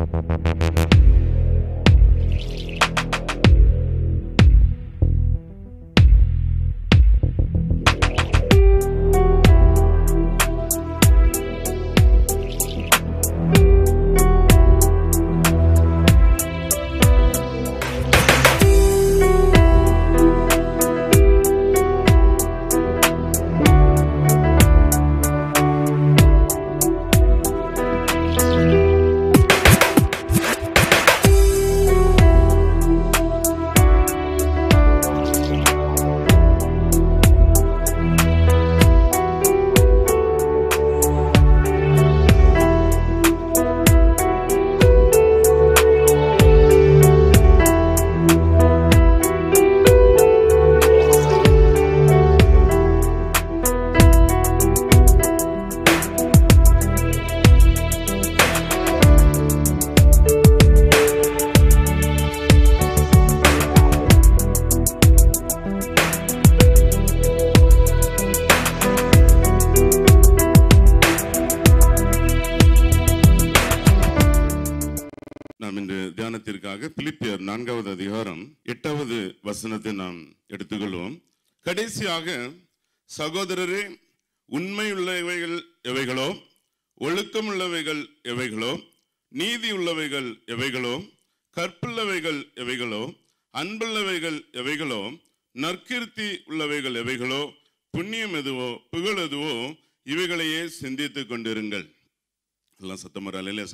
¡Ja, ja, ja, கடைசியாக சகோதரரே உண்மை உள்ளவைகள் எவைகளோ ஒழுக்கம் உள்ளவைகள் எவைகளோ நீதி உள்ளவைகள் எவைகளோ கற்புள்ளவைகள் எவைகளோ அன்புள்ளவைகள் எவைகளோ நற்கீர்த்தி உள்ளவைகள் எவைகளோ புண்ணியம் எதுவோ புகழ் எதுவோ இவைகளையே சிந்தித்து கொண்டிருங்கள் எல்லாம் சத்தமர அலையிலே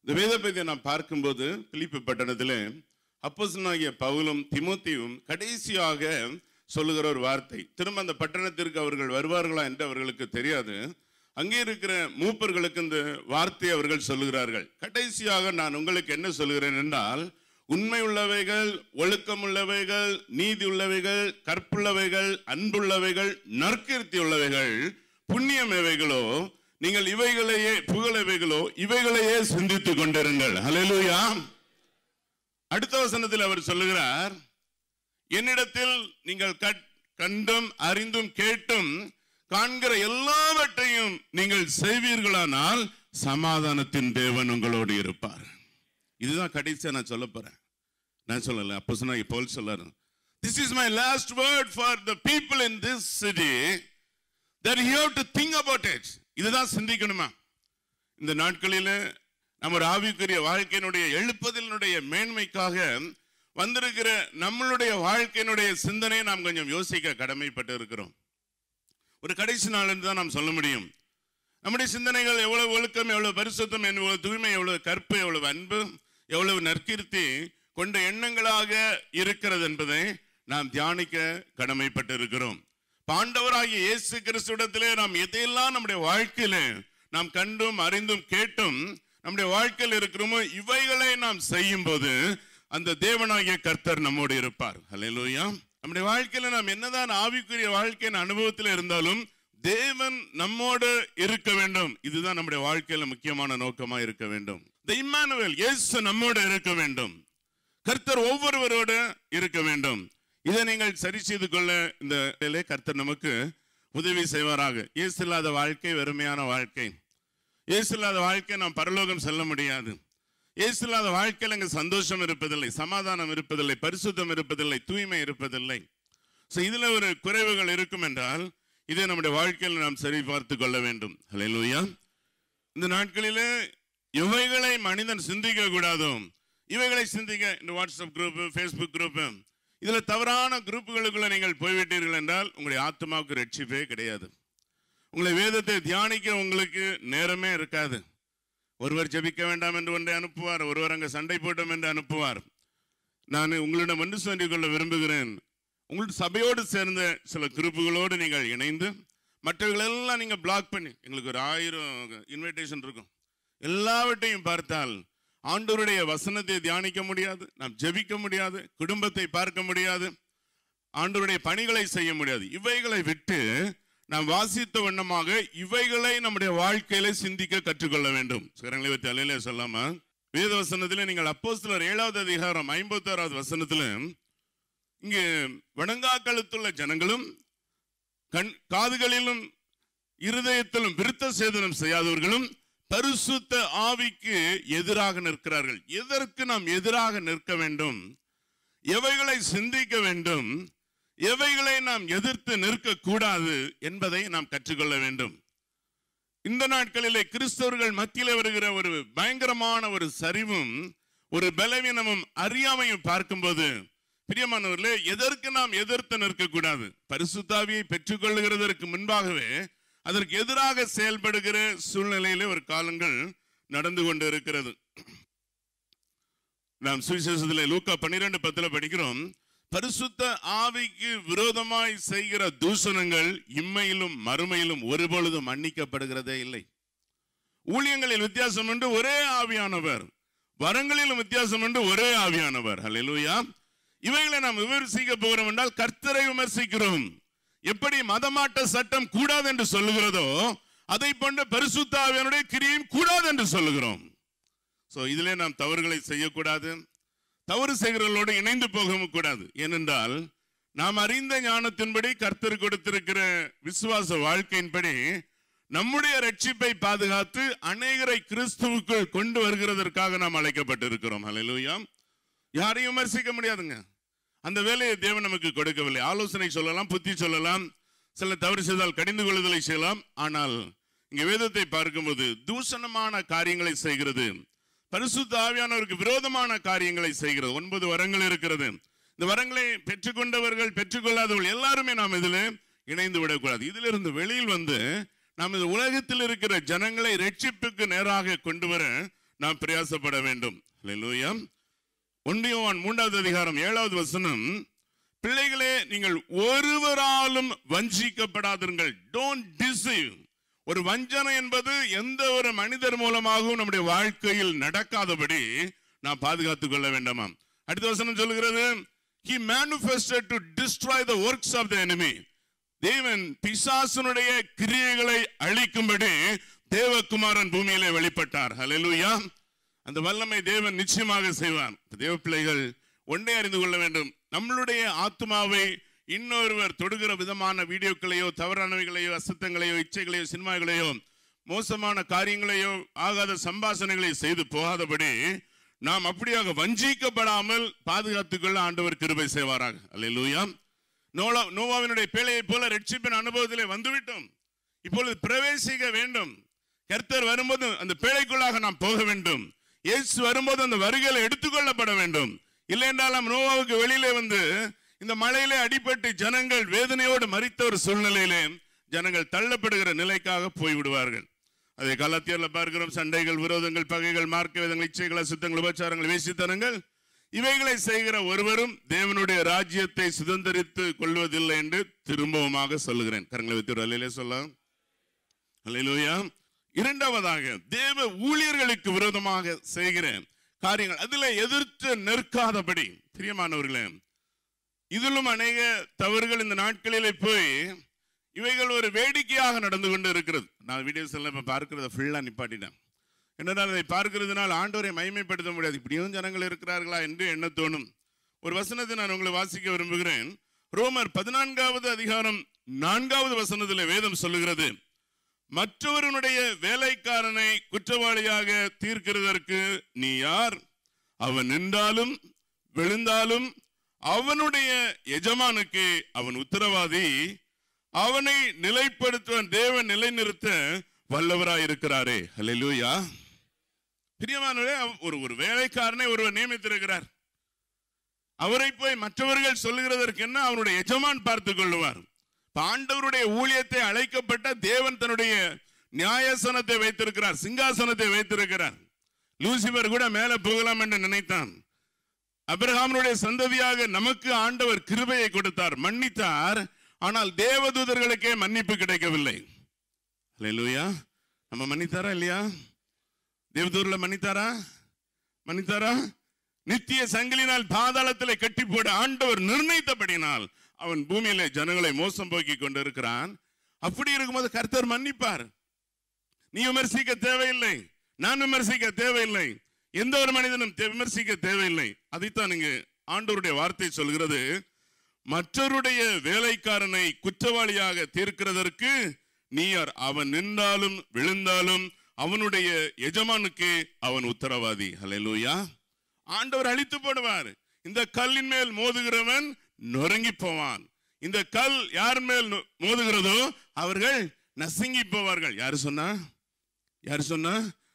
இந்த வேத பைத்தியம் நான் பார்க்கும்போது பிலிப்பு பட்டணத்தில் அப்போசனாகிய பவுலும் திமுத்தியும் கடைசியாக சொல்லுகிற ஒரு வார்த்தை திரும்ப அந்த பட்டணத்திற்கு அவர்கள் வருவார்களா என்று அவர்களுக்கு தெரியாது அங்கே இருக்கிற மூப்பர்களுக்கு இந்த வார்த்தையை அவர்கள் சொல்லுகிறார்கள் கடைசியாக நான் உங்களுக்கு என்ன சொல்கிறேன் என்றால் உண்மை உள்ளவைகள் ஒழுக்கம் உள்ளவைகள் நீதி உள்ளவைகள் கற்புள்ளவைகள் அன்புள்ளவைகள் நற்கீர்த்தி உள்ளவைகள் புண்ணியம் எவைகளோ நீங்கள் இவைகளையே புகழவைகளோ இவைகளையே சிந்தித்துக் கொண்டிருங்கள் ஹலெலுயா அடுத்த வசனத்தில் அவர் சொல்லுகிறார் என்னிடத்தில் நீங்கள் கண்டும் அறிந்தும் கேட்டும் காண்கிற எல்லாவற்றையும் நீங்கள் செய்வீர்களானால் சமாதானத்தின் தேவன் உங்களோடு இருப்பார் இதுதான் கடைசியாக நான் சொல்ல போறேன் நான் சொல்லல அப்போ சொன்னா இப்போ சொல்லாரு this is my last word for the people in this city that have to think about it இதுதான் சிந்திக்கணுமா இந்த நாட்களில நம்ம ஆவிக்குரிய வாழ்க்கையினுடைய எழுப்பதிலுடைய மேன்மைக்காக வந்திருக்கிற நம்மளுடைய வாழ்க்கையினுடைய சிந்தனையை நாம் கொஞ்சம் யோசிக்க கடமைப்பட்டு இருக்கிறோம் ஒரு கடைசி நாள் என்று தான் நாம் சொல்ல முடியும் நம்முடைய சிந்தனைகள் எவ்வளவு ஒழுக்கம் எவ்வளவு பரிசுத்தம் எவ்வளவு தூய்மை எவ்வளவு கற்பு எவ்வளவு அன்பு எவ்வளவு நற்கீர்த்தி கொண்ட எண்ணங்களாக இருக்கிறது என்பதை நாம் தியானிக்க கடமைப்பட்டு இருக்கிறோம் பாண்டவராகிய இயேசு கிறிஸ்துவிடத்திலே நாம் எதையெல்லாம் நம்முடைய வாழ்க்கையில நாம் கண்டும் அறிந்தும் கேட்டும் நம்முடைய வாழ்க்கையில் இருக்கிறோமோ இவைகளை நாம் செய்யும் போது அந்த தேவனாகிய கர்த்தர் நம்மோடு இருப்பார் ஹலெலூயா நம்முடைய வாழ்க்கையில் நாம் என்னதான் ஆவிக்குரிய வாழ்க்கையின் அனுபவத்தில் இருந்தாலும் தேவன் நம்மோடு இருக்க வேண்டும் இதுதான் நம்முடைய வாழ்க்கையில முக்கியமான நோக்கமா இருக்க வேண்டும் இந்த இம்மானுவேல் இயேசு நம்மோடு இருக்க வேண்டும் கர்த்தர் ஒவ்வொருவரோடு இருக்க வேண்டும் இதை நீங்கள் சரி செய்து கொள்ள இந்த கர்த்தர் நமக்கு உதவி செய்வாராக இயேசு இல்லாத வாழ்க்கை வெறுமையான வாழ்க்கை இயேசு இல்லாத வாழ்க்கை நாம் பரலோகம் செல்ல முடியாது இயேசு இல்லாத வாழ்க்கையில் எங்கள் சந்தோஷம் இருப்பதில்லை சமாதானம் இருப்பதில்லை பரிசுத்தம் இருப்பதில்லை தூய்மை இருப்பதில்லை ஸோ இதில் ஒரு குறைவுகள் இருக்கும் என்றால் இதை நம்முடைய வாழ்க்கையில் நாம் சரி பார்த்து கொள்ள வேண்டும் ஹலெலூயா இந்த நாட்களில் இவைகளை மனிதன் சிந்திக்க கூடாதோ இவைகளை சிந்திக்க இந்த வாட்ஸ்அப் குரூப்பு ஃபேஸ்புக் குரூப்பு இதில் தவறான குரூப்புகளுக்குள்ளே நீங்கள் போய்விட்டீர்கள் என்றால் உங்களுடைய ஆத்மாவுக்கு ரட்சிப்பே கிடையாது உங்களை வேதத்தை தியானிக்க உங்களுக்கு நேரமே இருக்காது ஒருவர் ஜபிக்க வேண்டாம் என்று ஒன்றை அனுப்புவார் ஒருவர் அங்கே சண்டை போட்டோம் என்று அனுப்புவார் நான் உங்களிடம் வந்து சொல்லிக் கொள்ள விரும்புகிறேன் உங்களுடைய சபையோடு சேர்ந்த சில குரூப்புகளோடு நீங்கள் இணைந்து மற்றவர்களெல்லாம் நீங்கள் பிளாக் பண்ணி எங்களுக்கு ஒரு ஆயிரம் இன்விடேஷன் இருக்கும் எல்லாவற்றையும் பார்த்தால் ஆண்டோருடைய வசனத்தை தியானிக்க முடியாது நாம் ஜெபிக்க முடியாது குடும்பத்தை பார்க்க முடியாது ஆண்டோருடைய பணிகளை செய்ய முடியாது இவைகளை விட்டு நாம் வாசித்த வண்ணமாக இவைகளை நம்முடைய வாழ்க்கையில சிந்திக்க கற்றுக்கொள்ள வேண்டும் சிகரங்களை பற்றி அலையில சொல்லாம வேத நீங்கள் அப்போ சிலர் ஏழாவது அதிகாரம் ஐம்பத்தி ஆறாவது வசனத்தில் இங்கு கழுத்துள்ள ஜனங்களும் கண் காதுகளிலும் இருதயத்திலும் விருத்த சேதனம் செய்யாதவர்களும் பரிசுத்த ஆவிக்கு எதிராக நிற்கிறார்கள் எதற்கு நாம் எதிராக நிற்க வேண்டும் எவைகளை சிந்திக்க வேண்டும் எவைகளை நாம் எதிர்த்து கூடாது என்பதை நாம் கற்றுக்கொள்ள வேண்டும் இந்த நாட்களிலே கிறிஸ்தவர்கள் மத்தியில் வருகிற ஒரு பயங்கரமான ஒரு சரிவும் ஒரு பலவீனமும் அறியாமையும் பார்க்கும்போது பிரியமானவர்களே எதற்கு நாம் எதிர்த்து கூடாது பரிசுத்தாவியை பெற்றுக்கொள்ளுகிறதற்கு முன்பாகவே அதற்கு எதிராக செயல்படுகிற சூழ்நிலையிலே ஒரு காலங்கள் நடந்து கொண்டு இருக்கிறது நாம் சுவிசேஷத்தில் லூக்கா பன்னிரெண்டு பத்தில் படிக்கிறோம் பரிசுத்த ஆவிக்கு விரோதமாய் செய்கிற தூஷணங்கள் இம்மையிலும் மறுமையிலும் ஒருபொழுதும் மன்னிக்கப்படுகிறதே இல்லை ஊழியங்களில் வித்தியாசம் என்று ஒரே ஆவியானவர் வரங்களிலும் வித்தியாசம் என்று ஒரே ஆவியானவர் ஹலெலுயா இவைகளை நாம் விமர்சிக்க போகிறோம் என்றால் கர்த்தரை விமர்சிக்கிறோம் எப்படி மதமாட்ட சட்டம் கூடாது என்று சொல்லுகிறதோ அதை போன்ற பரிசுத்தாவியனுடைய கிரியும் கூடாது என்று சொல்லுகிறோம் ஸோ இதிலே நாம் தவறுகளை செய்யக்கூடாது தவறு செய்கிறவர்களோடு இணைந்து போகவும் கூடாது ஏனென்றால் நாம் அறிந்த ஞானத்தின்படி கர்த்தர் கொடுத்திருக்கிற விசுவாச வாழ்க்கையின்படி நம்முடைய ரட்சிப்பை பாதுகாத்து அநேகரை கிறிஸ்துவுக்குள் கொண்டு வருகிறதற்காக நாம் அழைக்கப்பட்டிருக்கிறோம் அலையிலூயாம் யாரையும் விமர்சிக்க முடியாதுங்க அந்த வேலையை தேவன் நமக்கு கொடுக்கவில்லை ஆலோசனை சொல்லலாம் புத்தி சொல்லலாம் சில தவறு செய்தால் கடிந்து கொள்ளுதலை செய்யலாம் ஆனால் இங்கே வேதத்தை பார்க்கும்போது தூஷணமான காரியங்களை செய்கிறது பரிசுத்த ஆவியானவருக்கு விரோதமான காரியங்களை செய்கிறது ஒன்பது வரங்கள் இருக்கிறது இந்த வரங்களை பெற்றுக்கொண்டவர்கள் பெற்றுக்கொள்ளாதவர்கள் எல்லாருமே நாம் இதில் இணைந்து விடக்கூடாது இதிலிருந்து வெளியில் வந்து நாம் இந்த உலகத்தில் இருக்கிற ஜனங்களை ரட்சிப்புக்கு நேராக கொண்டு வர நாம் பிரயாசப்பட வேண்டும் லூயம் ஒன்றியவான் மூன்றாவது அதிகாரம் ஏழாவது வசனம் பிள்ளைகளே நீங்கள் ஒருவராலும் வஞ்சிக்கப்படாதீர்கள் டோன்ட் டிசைவ் ஒரு வஞ்சனை என்பது எந்த ஒரு மனிதர் மூலமாகவும் நம்முடைய வாழ்க்கையில் நடக்காதபடி நாம் பாதுகாத்துக் கொள்ள வேண்டாமாம் அடுத்த வசனம் சொல்லுகிறது he manifested to destroy the works of the enemy தேவன் பிசாசனுடைய கிரியைகளை அழிக்கும்படி தேவகுமாரன் பூமியிலே வெளிப்பட்டார் ஹலெலுயா அந்த வல்லமை தேவன் நிச்சயமாக செய்வார் தேவ பிள்ளைகள் ஒன்றே அறிந்து கொள்ள வேண்டும் நம்மளுடைய ஆத்மாவை இன்னொருவர் தொடுகிற விதமான வீடியோக்களையோ தவறானவைகளையோ அசுத்தங்களையோ இச்சைகளையோ சினிமாக்களையோ மோசமான காரியங்களையோ ஆகாத சம்பாஷணைகளை செய்து போகாதபடி நாம் அப்படியாக வஞ்சிக்கப்படாமல் பாதுகாத்துக்கொள்ள ஆண்டவர் கிருபை செய்வாராக அல்லா நோலா நோவாவினுடைய பேழையை போல ரட்சிப்பின் அனுபவத்திலே வந்துவிட்டோம் இப்பொழுது பிரவேசிக்க வேண்டும் கர்த்தர் வரும்போது அந்த பேழைக்குள்ளாக நாம் போக வேண்டும் இயேசு வரும்போது அந்த வருகையில் எடுத்துக்கொள்ளப்பட வேண்டும் இல்லை என்றாலும் நோவாவுக்கு வெளியிலே வந்து இந்த மழையிலே அடிபட்டு ஜனங்கள் வேதனையோடு மறித்த ஒரு சூழ்நிலையிலே ஜனங்கள் தள்ளப்படுகிற நிலைக்காக போய்விடுவார்கள் அதே காலத்தியரில் பார்க்கிறோம் சண்டைகள் விரோதங்கள் பகைகள் மார்க்க விதங்கள் இச்சைகள் அசுத்தங்கள் உபச்சாரங்கள் வேசித்தனங்கள் இவைகளை செய்கிற ஒருவரும் தேவனுடைய ராஜ்யத்தை சுதந்திரித்து கொள்வதில்லை என்று திரும்பவுமாக சொல்லுகிறேன் கரங்களை வைத்து அலையிலே சொல்லலாம் அலையிலோயா இரண்டாவதாக தேவ ஊழியர்களுக்கு விரோதமாக செய்கிற காரியங்கள் அதில் எதிர்த்து நிற்காதபடி பிரியமானவர்களே இதிலும் அநேக தவறுகள் இந்த நாட்களிலே போய் இவைகள் ஒரு வேடிக்கையாக நடந்து கொண்டு இருக்கிறது நான் வீடியோஸ் எல்லாம் இப்போ பார்க்கிறத ஃபுல்லாக நிப்பாட்டிட்டேன் என்னதான் அதை பார்க்கிறதுனால் ஆண்டோரை மயமைப்படுத்த முடியாது இப்படியும் ஜனங்கள் இருக்கிறார்களா என்று என்ன தோணும் ஒரு வசனத்தை நான் உங்களை வாசிக்க விரும்புகிறேன் ரோமர் பதினான்காவது அதிகாரம் நான்காவது வசனத்தில் வேதம் சொல்லுகிறது மற்றவருடைய வேலைக்காரனை குற்றவாளியாக தீர்க்கிறதற்கு நீ யார் அவன் நின்றாலும் விழுந்தாலும் அவனுடைய எஜமானுக்கு அவன் உத்தரவாதி அவனை நிலைப்படுத்துவன் தேவன் நிலைநிறுத்த வல்லவராயிருக்கிறாரே லூயா பிரியமானவரே ஒரு ஒரு வேலைக்காரனை ஒருவர் நியமித்திருக்கிறார் அவரை போய் மற்றவர்கள் சொல்லுகிறதற்கு என்ன அவருடைய எஜமான் பார்த்து கொள்ளுவார் பாண்டவருடைய ஊழியத்தை அழைக்கப்பட்ட தேவன் தன்னுடைய நியாயசனத்தை வைத்திருக்கிறார் சிங்காசனத்தை வைத்திருக்கிறார் லூசிபர் கூட மேல போகலாம் என்று நினைத்தான் அபிரஹாமனுடைய சந்ததியாக நமக்கு ஆண்டவர் கிருபையை கொடுத்தார் மன்னித்தார் ஆனால் தேவதூதர்களுக்கே மன்னிப்பு கிடைக்கவில்லை லூயா நம்ம மன்னித்தாரா இல்லையா தேவதூர்ல மன்னித்தாரா மன்னித்தாரா நித்திய சங்கிலினால் பாதாளத்தில் கட்டி போட ஆண்டவர் நிர்ணயித்தபடினால் அவன் பூமியில ஜனங்களை மோசம் போக்கி கொண்டு இருக்கிறான் அப்படி இருக்கும்போது கர்த்தர் மன்னிப்பார் நீ விமர்சிக்க தேவையில்லை நான் விமர்சிக்க தேவையில்லை எந்த ஒரு மனிதனும் விமர்சிக்க தேவையில்லை அதைத்தான் இங்கு ஆண்டோருடைய வார்த்தை சொல்கிறது மற்றவருடைய வேலைக்காரனை குற்றவாளியாக தீர்க்கிறதற்கு நீயார் அவன் நின்றாலும் விழுந்தாலும் அவனுடைய எஜமானுக்கு அவன் உத்தரவாதி ஹலெலூயா ஆண்டவர் அழித்து போடுவார் இந்த கல்லின் மேல் மோதுகிறவன் நொறுங்கி போவான் இந்த கல் யார் மேல் மோதுகிறதோ அவர்கள் நசுங்கி போவார்கள் யாரு சொன்னா யாரு சொன்னா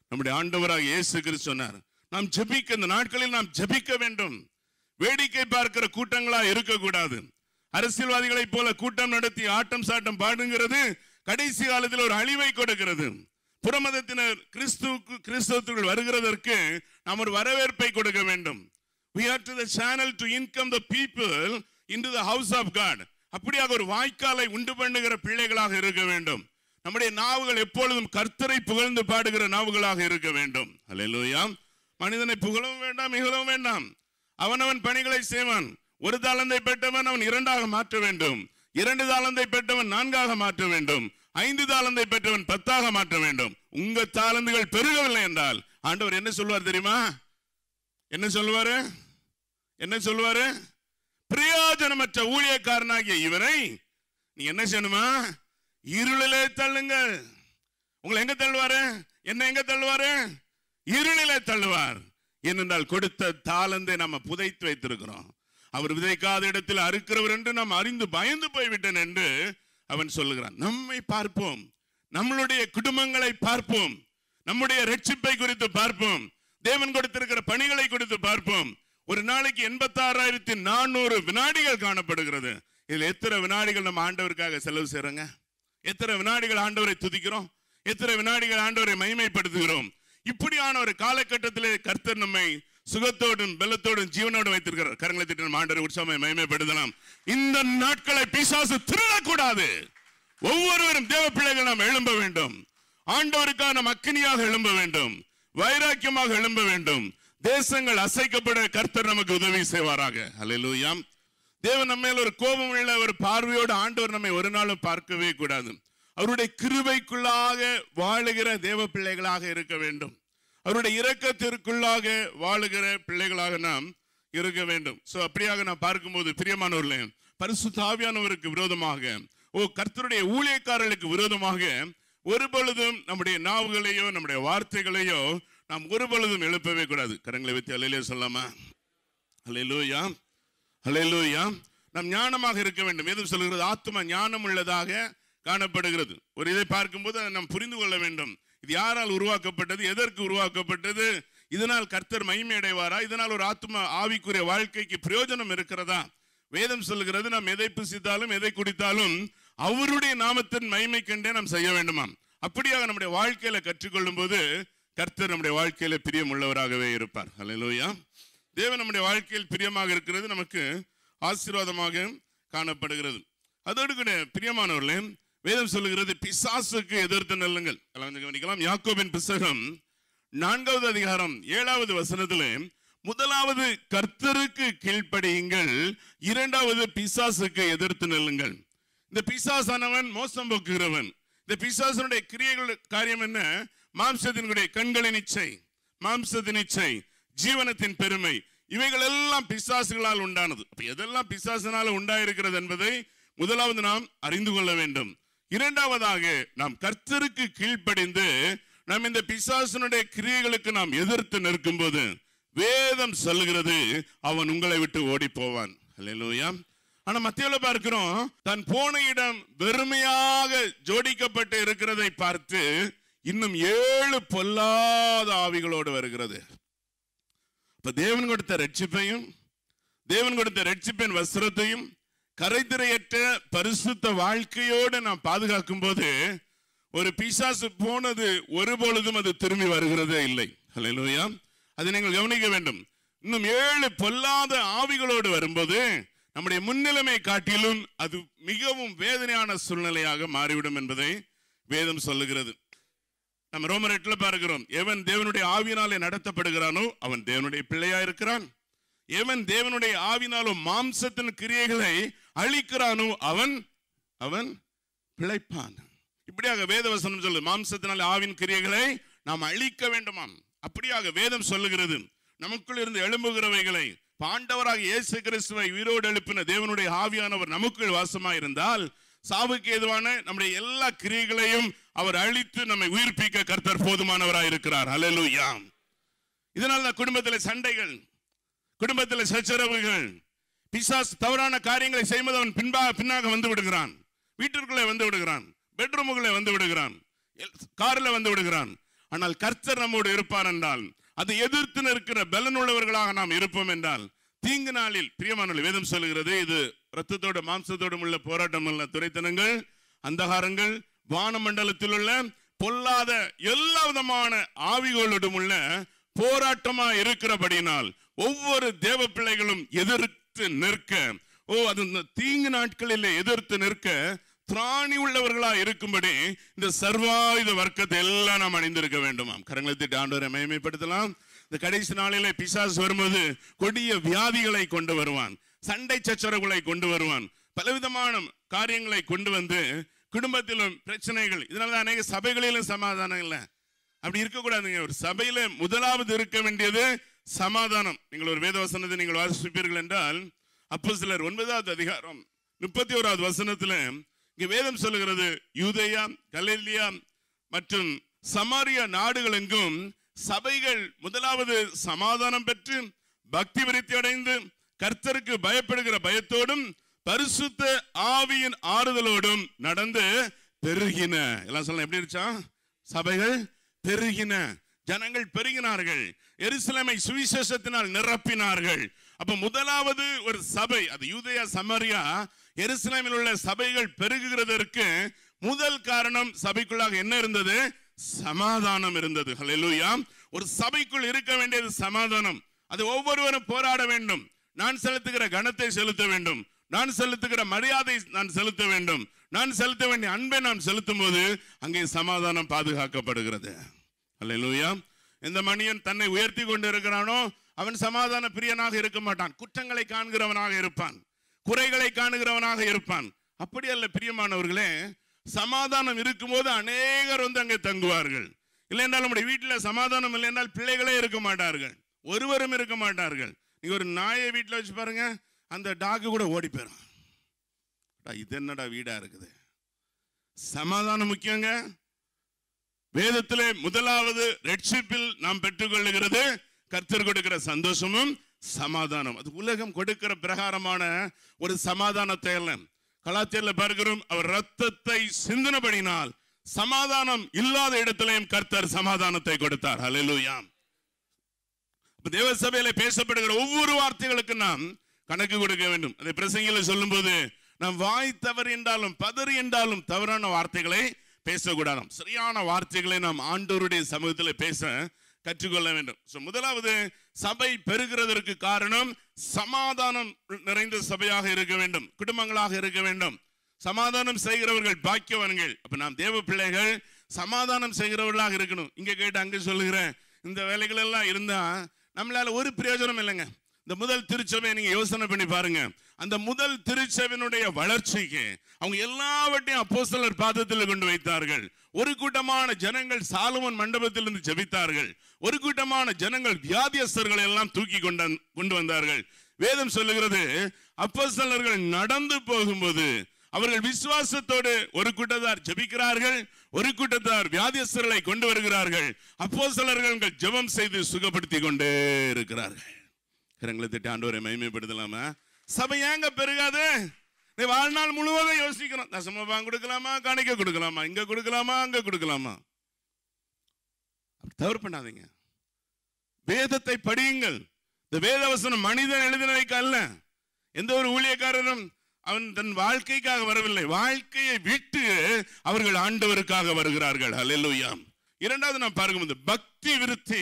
நம்முடைய ஆண்டவராக இயேசு சொன்னார் நாம் ஜபிக்க இந்த நாட்களில் நாம் ஜபிக்க வேண்டும் வேடிக்கை பார்க்கிற கூட்டங்களா இருக்கக்கூடாது அரசியல்வாதிகளைப் போல கூட்டம் நடத்தி ஆட்டம் சாட்டம் பாடுங்கிறது கடைசி காலத்தில் ஒரு அழிவை கொடுக்கிறது புறமதத்தினர் கிறிஸ்துக்கு கிறிஸ்தவத்துக்குள் வருகிறதற்கு நாம் ஒரு வரவேற்பை கொடுக்க வேண்டும் we are to the channel to income the people into the house of God அப்படியாக ஒரு வாய்க்காலை உண்டு பண்ணுகிற பிள்ளைகளாக இருக்க வேண்டும் நம்முடைய நாவுகள் எப்பொழுதும் கர்த்தரை புகழ்ந்து பாடுகிற நாவுகளாக இருக்க வேண்டும் அலையிலோயாம் மனிதனை புகழவும் வேண்டாம் மிகவும் வேண்டாம் அவனவன் பணிகளை செய்வான் ஒரு தாளந்தை பெற்றவன் அவன் இரண்டாக மாற்ற வேண்டும் இரண்டு தாளந்தை பெற்றவன் நான்காக மாற்ற வேண்டும் ஐந்து தாளந்தை பெற்றவன் பத்தாக மாற்ற வேண்டும் உங்க தாளந்துகள் பெருகவில்லை என்றால் ஆண்டவர் என்ன சொல்வார் தெரியுமா என்ன சொல்லுவாரு என்ன சொல்லுவாரு பிரயோஜனமற்ற ஊழியக்காரனாகிய இவரை நீ என்ன செய்யணுமா இருளிலே தள்ளுங்கள் உங்களை எங்க தள்ளுவாரு என்ன எங்க தள்ளுவாரு இருநிலை தள்ளுவார் ஏனென்றால் கொடுத்த தாளந்தை நம்ம புதைத்து வைத்திருக்கிறோம் அவர் விதைக்காத இடத்தில் அறுக்கிறவர் என்று நாம் அறிந்து பயந்து போய்விட்டன் என்று அவன் சொல்லுகிறான் நம்மை பார்ப்போம் நம்மளுடைய குடும்பங்களை பார்ப்போம் நம்முடைய ரட்சிப்பை குறித்து பார்ப்போம் தேவன் கொடுத்திருக்கிற பணிகளை குறித்து பார்ப்போம் ஒரு நாளைக்கு எண்பத்தாறாயிரத்தி நானூறு வினாடிகள் காணப்படுகிறது இதில் எத்தனை வினாடிகள் நம்ம ஆண்டவருக்காக செலவு செய்கிறோங்க எத்தனை வினாடிகள் ஆண்டவரை துதிக்கிறோம் எத்தனை வினாடிகள் ஆண்டவரை மகிமைப்படுத்துகிறோம் இப்படியான ஒரு காலகட்டத்திலே கர்த்தர் நம்மை சுகத்தோடும் பெல்லத்தோடும் ஜீவனோடும் வைத்திருக்கிறார் கரங்களை திட்டம் ஆண்டரை உற்சாகமே மயமைப்படுத்தலாம் இந்த நாட்களை பிசாசு திருடக்கூடாது ஒவ்வொருவரும் தேவ பிள்ளைகள் நாம் எழும்ப வேண்டும் ஆண்டவருக்காக நாம் எழும்ப வேண்டும் வைராக்கியமாக எழும்ப வேண்டும் தேசங்கள் அசைக்கப்பட கர்த்தர் நமக்கு உதவி செய்வாராக அலையிலூயாம் தேவன் நம்ம ஒரு கோபம் உள்ள ஒரு பார்வையோடு ஆண்டவர் நம்மை ஒரு நாளும் பார்க்கவே கூடாது அவருடைய கிருவைக்குள்ளாக வாழுகிற தேவ பிள்ளைகளாக இருக்க வேண்டும் அவருடைய இரக்கத்திற்குள்ளாக வாழுகிற பிள்ளைகளாக நாம் இருக்க வேண்டும் ஸோ அப்படியாக நான் பார்க்கும்போது பிரியமானவர்களே பரிசு தாவியானவருக்கு விரோதமாக ஓ கர்த்தருடைய ஊழியக்காரர்களுக்கு விரோதமாக ஒரு பொழுதும் நம்முடைய நாவுகளையோ நம்முடைய வார்த்தைகளையோ நாம் ஒரு பொழுதும் எழுப்பவே கூடாது கரங்களை வைத்து அலையிலே சொல்லாமா அலையிலூயா அலையிலூயா நாம் ஞானமாக இருக்க வேண்டும் எதுவும் சொல்கிறது ஆத்மா ஞானம் உள்ளதாக காணப்படுகிறது ஒரு இதை பார்க்கும்போது அதை நாம் புரிந்து கொள்ள வேண்டும் இது யாரால் உருவாக்கப்பட்டது எதற்கு உருவாக்கப்பட்டது இதனால் கர்த்தர் மகிமை அடைவாரா இதனால் ஒரு ஆத்ம ஆவிக்குரிய வாழ்க்கைக்கு பிரயோஜனம் இருக்கிறதா வேதம் சொல்கிறது நாம் எதை புசித்தாலும் எதை குடித்தாலும் அவருடைய நாமத்தின் மகிமை கண்டே நாம் செய்ய வேண்டுமாம் அப்படியாக நம்முடைய வாழ்க்கையில கற்றுக்கொள்ளும் போது கர்த்தர் நம்முடைய வாழ்க்கையில பிரியம் உள்ளவராகவே இருப்பார் அலையிலோயா தேவன் நம்முடைய வாழ்க்கையில் பிரியமாக இருக்கிறது நமக்கு ஆசீர்வாதமாக காணப்படுகிறது அதோடு கூட பிரியமானவர்களே வேதம் சொல்லுகிறது பிசாசுக்கு எதிர்த்து நல்லுங்கள் கவனிக்கலாம் யாக்கோபின் புஸ்தகம் நான்காவது அதிகாரம் ஏழாவது வசனத்துல முதலாவது கர்த்தருக்கு கீழ்ப்படியுங்கள் இரண்டாவது பிசாசுக்கு எதிர்த்து நெல்லுங்கள் இந்த பிசாசானவன் மோசம் போக்குகிறவன் இந்த பிசாசனுடைய கிரியைகள் காரியம் என்ன மாம்சத்தினுடைய கண்களின் இச்சை மாம்சத்தின் இச்சை ஜீவனத்தின் பெருமை இவைகள் எல்லாம் பிசாசுகளால் உண்டானது எதெல்லாம் பிசாசனால உண்டாயிருக்கிறது என்பதை முதலாவது நாம் அறிந்து கொள்ள வேண்டும் இரண்டாவதாக நாம் கர்த்தருக்கு கீழ்ப்படைந்து நாம் இந்த பிசாசனுடைய கிரியைகளுக்கு நாம் எதிர்த்து நிற்கும் போது வேதம் சொல்கிறது அவன் உங்களை விட்டு ஓடி போவான் ஆனா மத்தியில பார்க்கிறோம் தன் போன இடம் வெறுமையாக ஜோடிக்கப்பட்டு இருக்கிறதை பார்த்து இன்னும் ஏழு பொல்லாத ஆவிகளோடு வருகிறது இப்ப தேவன் கொடுத்த ரட்சிப்பையும் தேவன் கொடுத்த ரட்சிப்பின் வஸ்திரத்தையும் கரைதிரையற்ற பரிசுத்த வாழ்க்கையோடு நாம் பாதுகாக்கும் போது ஒரு பிசாசு போனது ஒருபொழுதும் அது திரும்பி வருகிறதே இல்லை ஹலோயா அதை நீங்கள் கவனிக்க வேண்டும் இன்னும் ஏழு பொல்லாத ஆவிகளோடு வரும்போது நம்முடைய முன்னிலைமை காட்டிலும் அது மிகவும் வேதனையான சூழ்நிலையாக மாறிவிடும் என்பதை வேதம் சொல்லுகிறது நம்ம ரோமர் எட்டில் பார்க்கிறோம் எவன் தேவனுடைய ஆவியினாலே நடத்தப்படுகிறானோ அவன் தேவனுடைய பிள்ளையா இருக்கிறான் எவன் தேவனுடைய ஆவினாலும் மாம்சத்தின் கிரியைகளை அழிக்கிறானோ அவன் அவன் பிழைப்பான் இப்படியாக வேதவசனம் சொல்லு மாம்சத்தினால் ஆவின் கிரியைகளை நாம் அழிக்க வேண்டுமாம் அப்படியாக வேதம் சொல்லுகிறது நமக்குள் இருந்து எழும்புகிறவைகளை பாண்டவராக இயேசு கிறிஸ்துவை உயிரோடு எழுப்பின தேவனுடைய ஆவியானவர் நமக்குள் இருந்தால் சாவுக்கு எதுவான நம்முடைய எல்லா கிரியைகளையும் அவர் அழித்து நம்மை உயிர்ப்பிக்க கர்த்தர் போதுமானவராக இருக்கிறார் அலலுயாம் இதனால் குடும்பத்தில் சண்டைகள் குடும்பத்தில் சச்சரவுகள் பிசாஸ் தவறான காரியங்களை செய்வது அவன் பின்பா பின்னாக வந்து விடுகிறான் வீட்டிற்குள்ளே வந்து விடுகிறான் பெட்ரூமுக்குள்ளே வந்து விடுகிறான் காரில் வந்து விடுகிறான் ஆனால் கர்த்தர் நம்மோடு இருப்பார் என்றால் அதை எதிர்த்து நிற்கிற பலனுள்ளவர்களாக உள்ளவர்களாக நாம் இருப்போம் என்றால் தீங்கு நாளில் பிரியமான வேதம் சொல்கிறது இது ரத்தத்தோடு மாம்சத்தோடும் உள்ள போராட்டம் உள்ள துறைத்தனங்கள் அந்தகாரங்கள் வானமண்டலத்தில் உள்ள பொல்லாத எல்லா விதமான ஆவிகளோடும் உள்ள போராட்டமா இருக்கிறபடினால் ஒவ்வொரு தேவ பிள்ளைகளும் எதிர்த்து நிற்க ஓ அது தீங்கு நாட்களில் எதிர்த்து நிற்க திராணி உள்ளவர்களா இருக்கும்படி இந்த சர்வாயுத வர்க்கத்தை எல்லாம் நாம் அணிந்திருக்க வேண்டுமாம் கரங்களை திட்டு ஆண்டவரை இந்த கடைசி நாளிலே பிசாஸ் வரும்போது கொடிய வியாதிகளை கொண்டு வருவான் சண்டை சச்சரவுகளை கொண்டு வருவான் பலவிதமான காரியங்களை கொண்டு வந்து குடும்பத்திலும் பிரச்சனைகள் இதனால தான் அநேக சபைகளிலும் சமாதானம் இல்லை அப்படி இருக்கக்கூடாதுங்க ஒரு சபையில முதலாவது இருக்க வேண்டியது சமாதானம் நீங்கள் ஒரு வேத வசனத்தை நீங்கள் வாசிப்பீர்கள் என்றால் அப்போ சிலர் ஒன்பதாவது அதிகாரம் முப்பத்தி ஓராவது வசனத்தில் இங்கே வேதம் சொல்லுகிறது யூதயா கலேலியா மற்றும் சமாரியா நாடுகளெங்கும் சபைகள் முதலாவது சமாதானம் பெற்று பக்தி விருத்தி அடைந்து கர்த்தருக்கு பயப்படுகிற பயத்தோடும் பரிசுத்த ஆவியின் ஆறுதலோடும் நடந்து பெருகின எல்லாம் சொல்லலாம் எப்படி இருச்சா சபைகள் பெருகின ஜனங்கள் பெருகினார்கள் எருசலமை சுவிசேஷத்தினால் நிரப்பினார்கள் அப்ப முதலாவது ஒரு சபை அது யூதயா சமரியா எருசலமில் உள்ள சபைகள் பெருகுகிறதற்கு முதல் காரணம் சபைக்குள்ளாக என்ன இருந்தது சமாதானம் இருந்தது ஒரு சபைக்குள் இருக்க வேண்டியது சமாதானம் அது ஒவ்வொருவரும் போராட வேண்டும் நான் செலுத்துகிற கணத்தை செலுத்த வேண்டும் நான் செலுத்துகிற மரியாதை நான் செலுத்த வேண்டும் நான் செலுத்த வேண்டிய அன்பை நான் செலுத்தும் போது அங்கே சமாதானம் பாதுகாக்கப்படுகிறது அல்ல இந்த மணியன் தன்னை உயர்த்தி கொண்டு இருக்கிறானோ அவன் சமாதான பிரியனாக இருக்க மாட்டான் குற்றங்களை காண்கிறவனாக இருப்பான் குறைகளை காணுகிறவனாக இருப்பான் அப்படி அல்ல பிரியமானவர்களே சமாதானம் இருக்கும்போது அநேகர் வந்து அங்கே தங்குவார்கள் இல்லை என்றால் நம்முடைய வீட்டில் சமாதானம் இல்லை என்றால் பிள்ளைகளே இருக்க மாட்டார்கள் ஒருவரும் இருக்க மாட்டார்கள் நீ ஒரு நாயை வீட்டில் வச்சு பாருங்க அந்த டாக்கு கூட ஓடி போயிடும் இது என்னடா வீடாக இருக்குது சமாதானம் முக்கியங்க வேதத்திலே முதலாவது ரெட்சிப்பில் நாம் பெற்றுக்கொள்ளுகிறது கர்த்தர் கொடுக்கிற சந்தோஷமும் சமாதானம் அது உலகம் கொடுக்கிற பிரகாரமான ஒரு சமாதானத்தை அல்ல கலாச்சாரில பார்க்கிறோம் அவர் ரத்தத்தை சிந்தனப்படினால் சமாதானம் இல்லாத இடத்திலையும் கர்த்தர் சமாதானத்தை கொடுத்தார் அலலூயாம் தேவ சபையில பேசப்படுகிற ஒவ்வொரு வார்த்தைகளுக்கு நாம் கணக்கு கொடுக்க வேண்டும் அதை பிரசங்கில சொல்லும் போது நாம் வாய் தவறு என்றாலும் பதறு என்றாலும் தவறான வார்த்தைகளை பேசக்கூடாது சரியான வார்த்தைகளை நாம் ஆண்டோருடைய சமூகத்தில் பேச கற்றுக்கொள்ள வேண்டும் ஸோ முதலாவது சபை பெருகிறதற்கு காரணம் சமாதானம் நிறைந்த சபையாக இருக்க வேண்டும் குடும்பங்களாக இருக்க வேண்டும் சமாதானம் செய்கிறவர்கள் பாக்கியவன்கள் அப்போ நாம் தேவ பிள்ளைகள் சமாதானம் செய்கிறவர்களாக இருக்கணும் இங்க கேட்டு அங்கே சொல்லுகிறேன் இந்த வேலைகள் எல்லாம் இருந்தால் நம்மளால ஒரு பிரயோஜனம் இல்லைங்க இந்த முதல் திருச்சபையை நீங்கள் யோசனை பண்ணி பாருங்க அந்த முதல் திருச்சபையினுடைய வளர்ச்சிக்கு அவங்க எல்லாவற்றையும் அப்போ சிலர் பாதத்தில் கொண்டு வைத்தார்கள் ஒரு கூட்டமான ஜனங்கள் மண்டபத்தில் மண்டபத்திலிருந்து ஜபித்தார்கள் ஒரு கூட்டமான ஜனங்கள் வியாதியஸ்தர்களை எல்லாம் தூக்கி கொண்ட கொண்டு வந்தார்கள் வேதம் சொல்லுகிறது அப்போ சிலர்கள் நடந்து போகும்போது அவர்கள் விசுவாசத்தோடு ஒரு கூட்டத்தார் ஜபிக்கிறார்கள் ஒரு கூட்டத்தார் வியாதியஸ்தர்களை கொண்டு வருகிறார்கள் அப்போ சிலர்கள் ஜெபம் செய்து சுகப்படுத்தி கொண்டே இருக்கிறார்கள் கரங்களை திட்ட ஆண்டவரை மகிமைப்படுத்தலாமா சபை ஏங்க பெருகாது வாழ்நாள் முழுவதும் யோசிக்கிறோம் தசம பாங்க கொடுக்கலாமா காணிக்க கொடுக்கலாமா இங்க கொடுக்கலாமா அங்க கொடுக்கலாமா தவறு பண்ணாதீங்க வேதத்தை படியுங்கள் இந்த வேதவசனம் மனிதன் எழுதினதைக்கு அல்ல எந்த ஒரு ஊழியக்காரரும் அவன் தன் வாழ்க்கைக்காக வரவில்லை வாழ்க்கையை விட்டு அவர்கள் ஆண்டவருக்காக வருகிறார்கள் அலையலூயா இரண்டாவது நான் பார்க்கும்போது பக்தி விருத்தி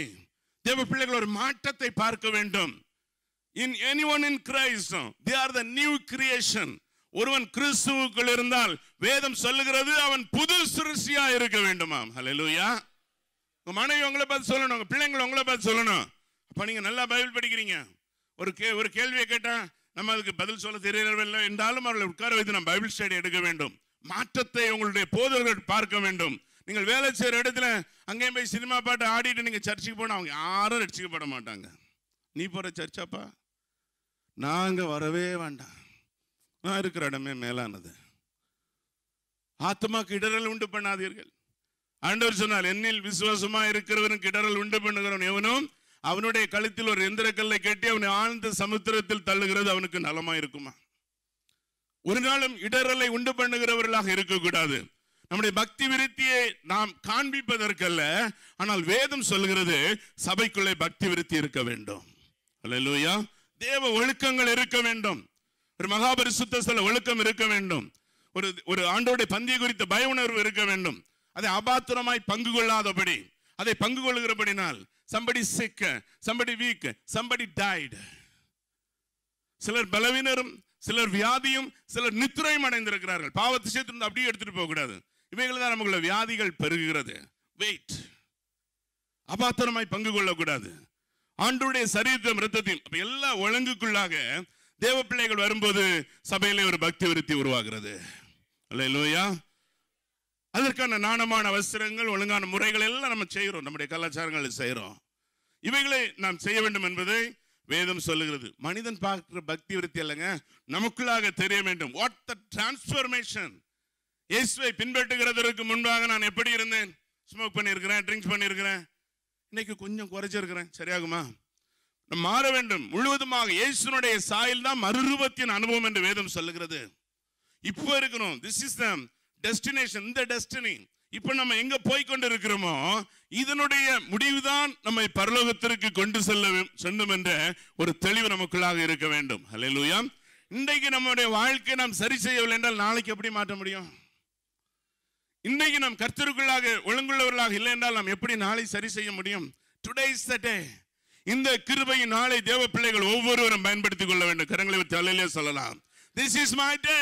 தேவ பிள்ளைகள் ஒரு மாற்றத்தை பார்க்க வேண்டும் in any one in Christ they are the new creation ஒருவன் கிறிஸ்துவுக்குள் இருந்தால் வேதம் சொல்லுகிறது அவன் புது சிருஷ்டியா இருக்க வேண்டுமாம் ஹலெலுயா உங்க மனைவி உங்களை பார்த்து சொல்லணும் உங்க பிள்ளைங்களை உங்களை பார்த்து சொல்லணும் அப்ப நீங்க நல்லா பைபிள் படிக்கிறீங்க ஒரு கே ஒரு கேள்வியை கேட்டா நம்ம அதுக்கு பதில் சொல்ல தெரியவில்லை என்றாலும் அவர்களை உட்கார வைத்து நம்ம பைபிள் ஸ்டடி எடுக்க வேண்டும் மாற்றத்தை உங்களுடைய போதர்கள் பார்க்க வேண்டும் நீங்கள் வேலை செய்கிற இடத்துல அங்கேயும் போய் சினிமா பாட்டு ஆடிட்டு நீங்கள் சர்ச்சுக்கு போனால் அவங்க யாரும் ரட்சிக்கப்பட மாட்டாங்க நீ போகிற சர்ச்சாப்பா நாங்கள் வரவே வேண்டாம் நான் இருக்கிற இடமே மேலானது ஆத்மாக்கு இடரல் உண்டு பண்ணாதீர்கள் ஆண்டவர் சொன்னால் என்னில் விசுவாசமா இருக்கிறவனும் இடரல் உண்டு பண்ணுகிறவன் எவனும் அவனுடைய கழுத்தில் ஒரு எந்திரக்கல்லை கட்டி அவனை ஆழ்ந்த சமுத்திரத்தில் தள்ளுகிறது அவனுக்கு நலமா இருக்குமா ஒரு நாளும் இடரலை உண்டு பண்ணுகிறவர்களாக இருக்கக்கூடாது நம்முடைய பக்தி விருத்தியை நாம் காண்பிப்பதற்கல்ல ஆனால் வேதம் சொல்கிறது சபைக்குள்ளே பக்தி விருத்தி இருக்க வேண்டும் அல்ல தேவ ஒழுக்கங்கள் இருக்க வேண்டும் ஒரு மகாபரிசுத்த ஒழுக்கம் இருக்க வேண்டும் ஒரு ஒரு ஆண்டோடைய பந்திய குறித்த பய உணர்வு இருக்க வேண்டும் அதை அபாத்திரமாய் பங்கு கொள்ளாதபடி அதை பங்கு கொள்கிறபடினால் somebody sick somebody weak somebody tight சிலர் பலவீனரும் சிலர் வியாதியும் சிலர் நித்திரையும் அடைந்திருக்கிறார்கள் பாவத்தை சேர்த்து அப்படியே எடுத்துட்டு போகக்கூடாது இவைகள் தான் நமக்குள்ள வியாதிகள் பெருகிறது வெயிட் அபாத்திரமாய் பங்கு கொள்ளக்கூடாது ஆண்டுடைய சரீரம் ரத்தத்தின் அப்ப எல்லா ஒழுங்குக்குள்ளாக தேவ பிள்ளைகள் வரும்போது சபையிலே ஒரு பக்தி விருத்தி உருவாகிறது அல்ல லோயா அதற்கான நாணமான அவசரங்கள் ஒழுங்கான முறைகள் எல்லாம் நம்ம செய்கிறோம் நம்முடைய கலாச்சாரங்களை செய்கிறோம் இவைகளை நாம் செய்ய வேண்டும் என்பதை வேதம் சொல்லுகிறது மனிதன் பார்க்கிற பக்தி விருத்தி அல்லங்க நமக்குள்ளாக தெரிய வேண்டும் வாட் த டிரான்ஸ்ஃபர்மேஷன் இயேசுவை பின்பற்றுகிறதற்கு முன்பாக நான் எப்படி இருந்தேன் ஸ்மோக் பண்ணியிருக்கிறேன் ட்ரிங்க்ஸ் பண்ணியிருக்கிறேன் இன்னைக்கு கொஞ்சம் குறைச்சிருக்கிறேன் சரியாகுமா மாற வேண்டும் முழுவதுமாக இயேசுனுடைய சாயல் தான் மறுரூபத்தின் அனுபவம் என்று வேதம் சொல்லுகிறது இப்போ இருக்கிறோம் திஸ் இஸ் த டெஸ்டினேஷன் இந்த டெஸ்டினி இப்போ நம்ம எங்க போய் கொண்டு இருக்கிறோமோ இதனுடைய முடிவுதான் நம்மை பரலோகத்திற்கு கொண்டு செல்ல செல்லும் என்ற ஒரு தெளிவு நமக்குள்ளாக இருக்க வேண்டும் ஹலே இன்றைக்கு நம்முடைய வாழ்க்கையை நாம் சரி செய்யவில்லை என்றால் நாளைக்கு எப்படி மாற்ற முடியும் இன்னைக்கு நாம் கர்த்தருக்குள்ளாக ஒழுங்குள்ளவர்களாக இல்லை என்றால் நாம் எப்படி நாளை சரி செய்ய முடியும் டுடே இஸ் த டே இந்த கிருபையின் நாளை தேவ பிள்ளைகள் ஒவ்வொருவரும் பயன்படுத்திக் கொள்ள வேண்டும் கரங்களை தலையிலே சொல்லலாம் this is my day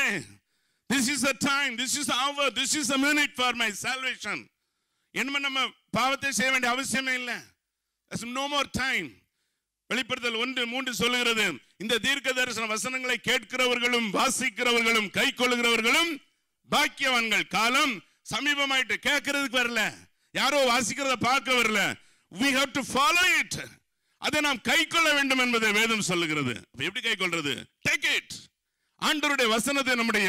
this is a time this is hour this is a minute for my salvation என்ன நம்ம பாவத்தை செய்ய வேண்டிய அவசியமே இல்லை நோ மோர் டைம் வெளிப்படுத்தல் ஒன்று மூன்று சொல்லுகிறது இந்த தீர்க்க தரிசன வசனங்களை கேட்கிறவர்களும் வாசிக்கிறவர்களும் கை கொள்ளுகிறவர்களும் பாக்கியவான்கள் காலம் சமீபமாயிட்டு கேட்கறதுக்கு வரல யாரோ வாசிக்கிறத பார்க்க வரல we have to follow it அதை நாம் கை கொள்ள வேண்டும் என்பதை வேதம் சொல்லுகிறது எப்படி கை கொள்றது டேக் இட் ஆண்டவருடைய வசனத்தை நம்முடைய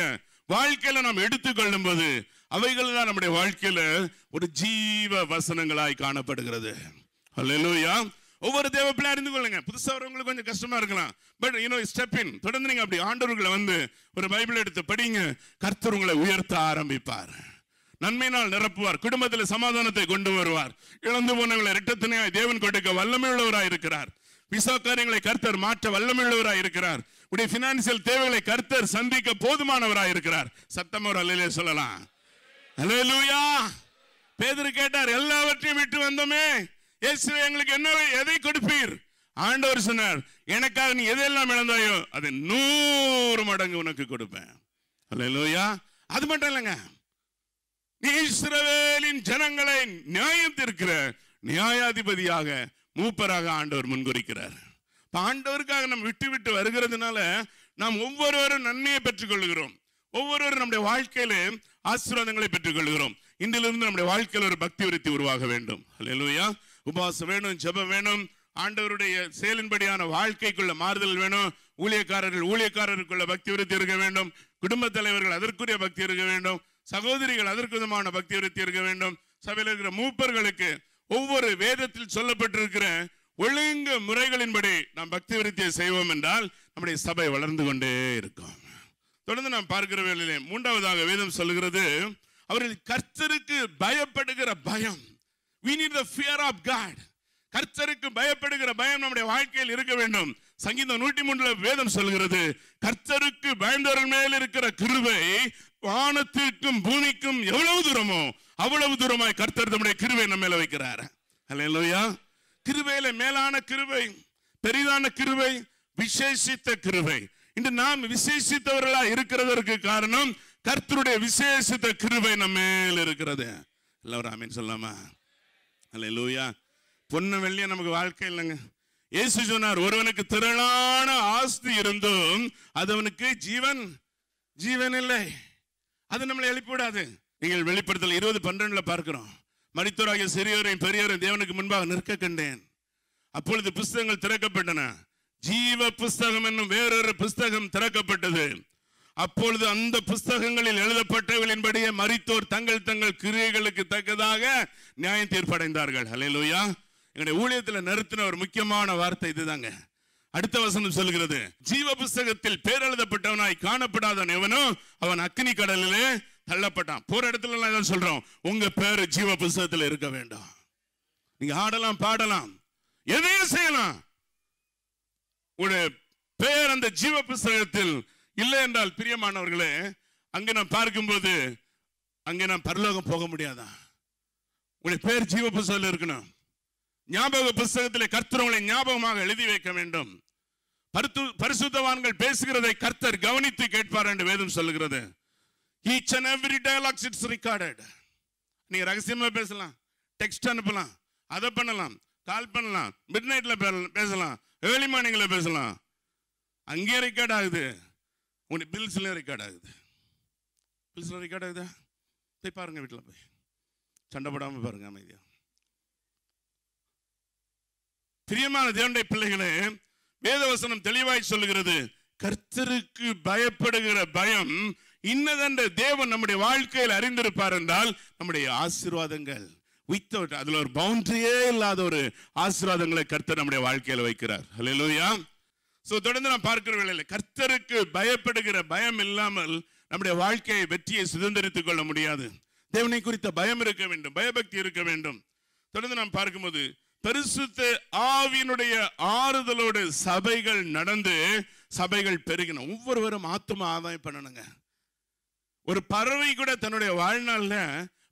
வாழ்க்கையில நாம் எடுத்துக்கொள்ளும் போது அவைகள் தான் நம்முடைய வாழ்க்கையில ஒரு ஜீவ வசனங்களாய் காணப்படுகிறது ஒவ்வொரு தேவ பிள்ளை அறிந்து கொள்ளுங்க புதுசாக வரவங்களுக்கு கொஞ்சம் கஷ்டமா இருக்கலாம் பட் யூனோ ஸ்டெப் இன் தொடர்ந்து நீங்க அப்படி ஆண்டவர்களை வந்து ஒரு பைபிள் எடுத்து படிங்க கர்த்தர் உங்களை உயர்த்த ஆரம்பிப்பார் நன்மையினால் நிரப்புவார் குடும்பத்தில் சமாதானத்தை கொண்டு வருவார் இழந்து போனவங்களை இரட்டத்தினையாய் தேவன் கொடுக்க வல்லமையுள்ளவராய் இருக்கிறார் விசா காரியங்களை கருத்தர் மாற்ற வல்லமையுள்ளவராய் இருக்கிறார் உடைய பினான்சியல் தேவைகளை கருத்தர் சந்திக்க போதுமானவராய் இருக்கிறார் சத்தம் ஒரு அல்லையிலே சொல்லலாம் அலையலூயா பேதர் கேட்டார் எல்லாவற்றையும் விட்டு வந்தோமே இயேசு எங்களுக்கு என்ன எதை கொடுப்பீர் ஆண்டவர் சொன்னார் எனக்காக நீ எதையெல்லாம் இழந்தாயோ அதை நூறு மடங்கு உனக்கு கொடுப்பேன் அது மட்டும் இல்லைங்க இஸ்ரவேலின் ஜனங்களை நியாயம் தீர்க்கிற நியாயாதிபதியாக மூப்பராக ஆண்டவர் முன்குறிக்கிறார் ஆண்டவருக்காக நம்ம விட்டு விட்டு வருகிறதுனால நாம் ஒவ்வொருவரும் நன்மையை பெற்றுக்கொள்கிறோம் ஒவ்வொருவரும் நம்முடைய வாழ்க்கையில ஆசீர்வாதங்களை பெற்றுக்கொள்கிறோம் இன்றிலிருந்து நம்முடைய வாழ்க்கையில் ஒரு பக்தி விருத்தி உருவாக வேண்டும் அல்லையா உபவாசம் வேணும் ஜபம் வேணும் ஆண்டவருடைய செயலின்படியான வாழ்க்கைக்குள்ள மாறுதல் வேணும் ஊழியக்காரர்கள் ஊழியக்காரருக்குள்ள பக்தி விருத்தி இருக்க வேண்டும் குடும்பத் தலைவர்கள் அதற்குரிய பக்தி இருக்க வேண்டும் சகோதரிகள் அதற்கு விதமான பக்தி விருத்தி இருக்க வேண்டும் சபையில் இருக்கிற மூப்பர்களுக்கு ஒவ்வொரு வேதத்தில் சொல்லப்பட்டிருக்கிற ஒழுங்கு முறைகளின்படி நாம் பக்தி விருத்தியை செய்வோம் என்றால் நம்முடைய சபை வளர்ந்து கொண்டே இருக்கும் தொடர்ந்து நாம் பார்க்கிற வேலையிலே மூன்றாவதாக வேதம் சொல்கிறது அவர்கள் கர்த்தருக்கு பயப்படுகிற பயம் we need the fear of god கர்த்தருக்கு பயப்படுகிற பயம் நம்முடைய வாழ்க்கையில் இருக்க வேண்டும் சங்கீதம் நூற்றி மூன்றுல வேதம் சொல்கிறது கர்த்தருக்கு பயந்தவர்கள் மேல் இருக்கிற கிருவை வானத்திற்கும் பூமிக்கும் எவ்வளவு தூரமோ அவ்வளவு தூரமாய் கர்த்தர் தம்முடைய கிருவை நம்ம மேல வைக்கிறார் அல்லையா கிருவையில மேலான கிருவை பெரிதான கிருவை விசேஷித்த கிருவை இன்று நாம் விசேஷித்தவர்களா இருக்கிறதற்கு காரணம் கர்த்தருடைய விசேஷித்த கிருவை நம்ம மேல இருக்கிறது எல்லாரும் சொல்லாமா அல்ல லூயா பொண்ணு வெள்ளிய நமக்கு வாழ்க்கை இல்லைங்க இயேசு சொன்னார் ஒருவனுக்கு திரளான ஆஸ்தி இருந்தும் அது அவனுக்கு ஜீவன் ஜீவன் இல்லை அது நம்மளை எழுப்பிவிடாது நீங்கள் வெளிப்படுத்தல் இருபது பன்னெண்டுல பார்க்கிறோம் மனிதராகிய சிறியோரையும் பெரியோரையும் தேவனுக்கு முன்பாக நிற்க கண்டேன் அப்பொழுது புஸ்தகங்கள் திறக்கப்பட்டன ஜீவ புஸ்தகம் என்னும் வேறொரு புஸ்தகம் திறக்கப்பட்டது அப்பொழுது அந்த புஸ்தகங்களில் எழுதப்பட்டவர்களின்படியே மறித்தோர் தங்கள் தங்கள் கிரியைகளுக்கு தக்கதாக நியாயம் தீர்ப்படைந்தார்கள் ஹலே லூயா எங்களுடைய ஊழியத்தில் நிறுத்தின ஒரு முக்கியமான வார்த்தை இதுதாங்க அடுத்த வசனம் சொல்கிறது ஜீவ புஸ்தகத்தில் பேரழுதப்பட்டவனாய் காணப்படாதவன் எவனும் அவன் அக்னி கடலிலே தள்ளப்பட்டான் போற இடத்துல சொல்றோம் உங்க பேர் ஜீவ புஸ்தகத்தில் இருக்க வேண்டாம் நீங்க ஆடலாம் பாடலாம் எதையும் செய்யலாம் உங்களுடைய பேர் அந்த ஜீவ புஸ்தகத்தில் இல்லை என்றால் பிரியமானவர்களே அங்க நான் பார்க்கும்போது அங்க நான் பரலோகம் போக முடியாதா உடைய பேர் ஜீவ புஸ்தகத்தில் இருக்கணும் ஞாபக புஸ்தகத்தில் கர்த்தரவங்களை ஞாபகமாக எழுதி வைக்க வேண்டும் பரிசுத்தவான்கள் பேசுகிறதை கர்த்தர் கவனித்து கேட்பார் என்று வேதம் சொல்லுகிறது each and every dialogues it's recorded நீங்க ரகசியமாக பேசலாம் டெக்ஸ்ட் அனுப்பலாம் அதை பண்ணலாம் கால் பண்ணலாம் மிட் நைட்ல பேசலாம் ஏர்லி மார்னிங்ல பேசலாம் அங்கேயே ரெக்கார்ட் ஆகுது உன்னுடைய பில்ஸ்ல ரெக்கார்ட் ஆகுது பில்ஸில் ரெக்கார்ட் ஆகுதா போய் பாருங்கள் வீட்டில் போய் சண்டை பாருங்க பாருங்கள் அமைதியாக பிரியமான தேவண்டை பிள்ளைகளே வேதவசனம் தெளிவாய் சொல்லுகிறது கர்த்தருக்கு பயப்படுகிற பயம் இன்னதென்ற தேவன் நம்முடைய வாழ்க்கையில் அறிந்திருப்பார் என்றால் நம்முடைய ஆசீர்வாதங்கள் வித்தவுட் அதுல ஒரு பவுண்டரியே இல்லாத ஒரு ஆசீர்வாதங்களை கர்த்தர் நம்முடைய வாழ்க்கையில் வைக்கிறார் ஹலோயா சோ தொடர்ந்து நான் பார்க்கிற வேலையில் கர்த்தருக்கு பயப்படுகிற பயம் இல்லாமல் நம்முடைய வாழ்க்கையை வெற்றியை சுதந்திரித்துக் கொள்ள முடியாது தேவனை குறித்த பயம் இருக்க வேண்டும் பயபக்தி இருக்க வேண்டும் தொடர்ந்து நாம் பார்க்கும்போது பரிசுத்த ஆவியினுடைய ஆறுதலோடு சபைகள் நடந்து சபைகள் பெருகின ஒவ்வொருவரும் ஆத்மா ஆதாயம் பண்ணணுங்க ஒரு பறவை கூட தன்னுடைய வாழ்நாளில்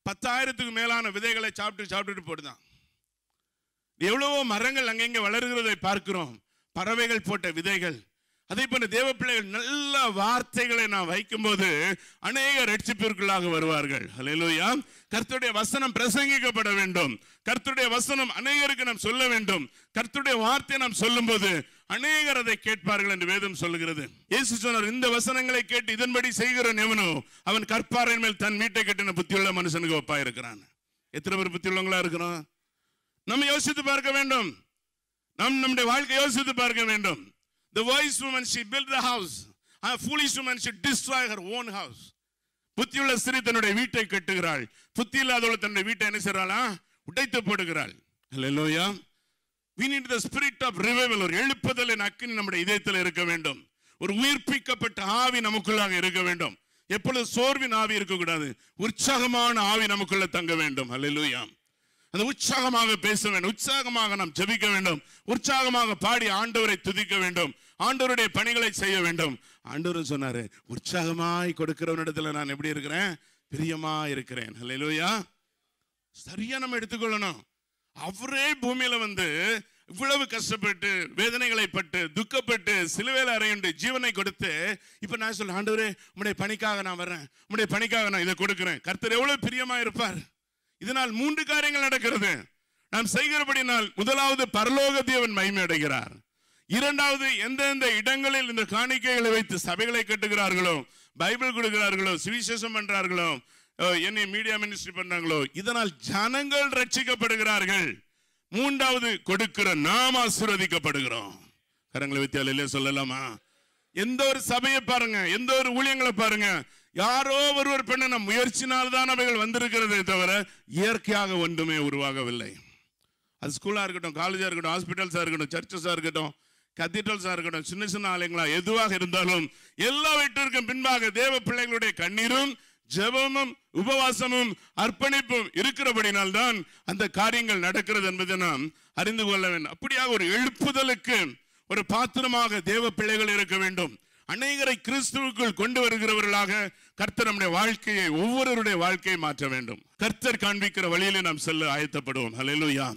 பத்தாயிரத்துக்கு மேலான விதைகளை சாப்பிட்டு சாப்பிட்டுட்டு போடுதான் எவ்வளவோ மரங்கள் அங்கங்கே வளர்கிறதை பார்க்கிறோம் பறவைகள் போட்ட விதைகள் அதே போல தேவ பிள்ளைகள் நல்ல வார்த்தைகளை நாம் வைக்கும்போது அநேக ரட்சிப்பிற்குள்ளாக வருவார்கள் அலையிலோயா கருத்துடைய வசனம் பிரசங்கிக்கப்பட வேண்டும் கர்த்துடைய வசனம் அநேகருக்கு நாம் சொல்ல வேண்டும் கர்த்துடைய வார்த்தை நாம் சொல்லும் போது அநேகர் அதை கேட்பார்கள் என்று வேதம் சொல்லுகிறது இயேசு சொன்னார் இந்த வசனங்களை கேட்டு இதன்படி செய்கிற எவனோ அவன் கற்பாரின் மேல் தன் வீட்டை கட்டின புத்தியுள்ள மனுஷனுக்கு ஒப்பா இருக்கிறான் எத்தனை பேர் புத்தியுள்ளவங்களா இருக்கிறோம் நம்ம யோசித்து பார்க்க வேண்டும் நம் நம்முடைய வாழ்க்கை யோசித்து பார்க்க வேண்டும் த wise woman, she built the house. A foolish woman, she destroyed her own புத்தியுள்ள ஸ்திரீ தன்னுடைய வீட்டை கட்டுகிறாள் புத்தி இல்லாதவள் தன்னுடைய வீட்டை என்ன செய்கிறாளா உடைத்து போடுகிறாள் அல்லையா we need the spirit of revival ஒரு எழுப்புதலின் அக்கினி நம்முடைய இதயத்தில் இருக்க வேண்டும் ஒரு உயிர்ப்பிக்கப்பட்ட ஆவி நமக்குள்ளாக இருக்க வேண்டும் எப்பொழுது சோர்வின் ஆவி இருக்கக்கூடாது உற்சாகமான ஆவி நமக்குள்ள தங்க வேண்டும் அல்ல அல்லையா அந்த உற்சாகமாக பேச வேண்டும் உற்சாகமாக நாம் ஜபிக்க வேண்டும் உற்சாகமாக பாடி ஆண்டவரை துதிக்க வேண்டும் ஆண்டவருடைய பணிகளை செய்ய வேண்டும் ஆண்டவர் சொன்னாரு உற்சாகமாய் கொடுக்கிறவனிடத்துல நான் எப்படி இருக்கிறேன் பிரியமா இருக்கிறேன் இல்லையா சரியா நம்ம எடுத்துக்கொள்ளணும் அவரே பூமியில வந்து இவ்வளவு கஷ்டப்பட்டு வேதனைகளை பட்டு துக்கப்பட்டு சிலுவையில் அறையுண்டு ஜீவனை கொடுத்து இப்போ நான் சொல்ல ஆண்டவரே உடைய பணிக்காக நான் வர்றேன் உடைய பணிக்காக நான் இதை கொடுக்குறேன் கர்த்தர் எவ்வளவு பிரியமா இருப்பார் இதனால் மூன்று காரியங்கள் நடக்கிறது நாம் செய்கிறபடினால் முதலாவது பரலோக தேவன் மகிமை அடைகிறார் இரண்டாவது எந்தெந்த இடங்களில் இந்த காணிக்கைகளை வைத்து சபைகளை கட்டுகிறார்களோ பைபிள் கொடுக்கிறார்களோ சுவிசேஷம் பண்றார்களோ என்னை மீடியா மினிஸ்ட்ரி பண்றாங்களோ இதனால் ஜனங்கள் ரட்சிக்கப்படுகிறார்கள் மூன்றாவது கொடுக்கிற நாம் ஆசீர்வதிக்கப்படுகிறோம் கரங்களை வித்தியாலையிலே சொல்லலாமா எந்த ஒரு சபையை பாருங்க எந்த ஒரு ஊழியங்களை பாருங்க யாரோ ஒருவர் பெண்ணின முயற்சினால்தான் அவைகள் வந்திருக்கிறதே தவிர இயற்கையாக ஒன்றுமே உருவாகவில்லை அது ஸ்கூலாக இருக்கட்டும் காலேஜாக இருக்கட்டும் ஹாஸ்பிட்டல்ஸாக இருக்கட்டும் சர்ச்சஸாக இருக்கட்டும் கத்தீட்ரல்ஸாக இருக்கட்டும் சின்ன சின்ன ஆலயங்களா எதுவாக இருந்தாலும் எல்லாவற்றிற்கும் பின்பாக தேவ பிள்ளைங்களுடைய கண்ணீரும் ஜெபமும் உபவாசமும் அர்ப்பணிப்பும் இருக்கிறபடினால்தான் அந்த காரியங்கள் நடக்கிறது என்பதை நாம் அறிந்து கொள்ள வேண்டும் அப்படியாக ஒரு எழுப்புதலுக்கு ஒரு பாத்திரமாக தேவ பிள்ளைகள் இருக்க வேண்டும் அநேகரை கிறிஸ்துவுக்குள் கொண்டு வருகிறவர்களாக கர்த்தர் நம்முடைய வாழ்க்கையை ஒவ்வொருவருடைய வாழ்க்கையை மாற்ற வேண்டும் கர்த்தர் காண்பிக்கிற வழியிலே நாம் செல்ல ஆயத்தப்படுவோம் ஹலெலுயா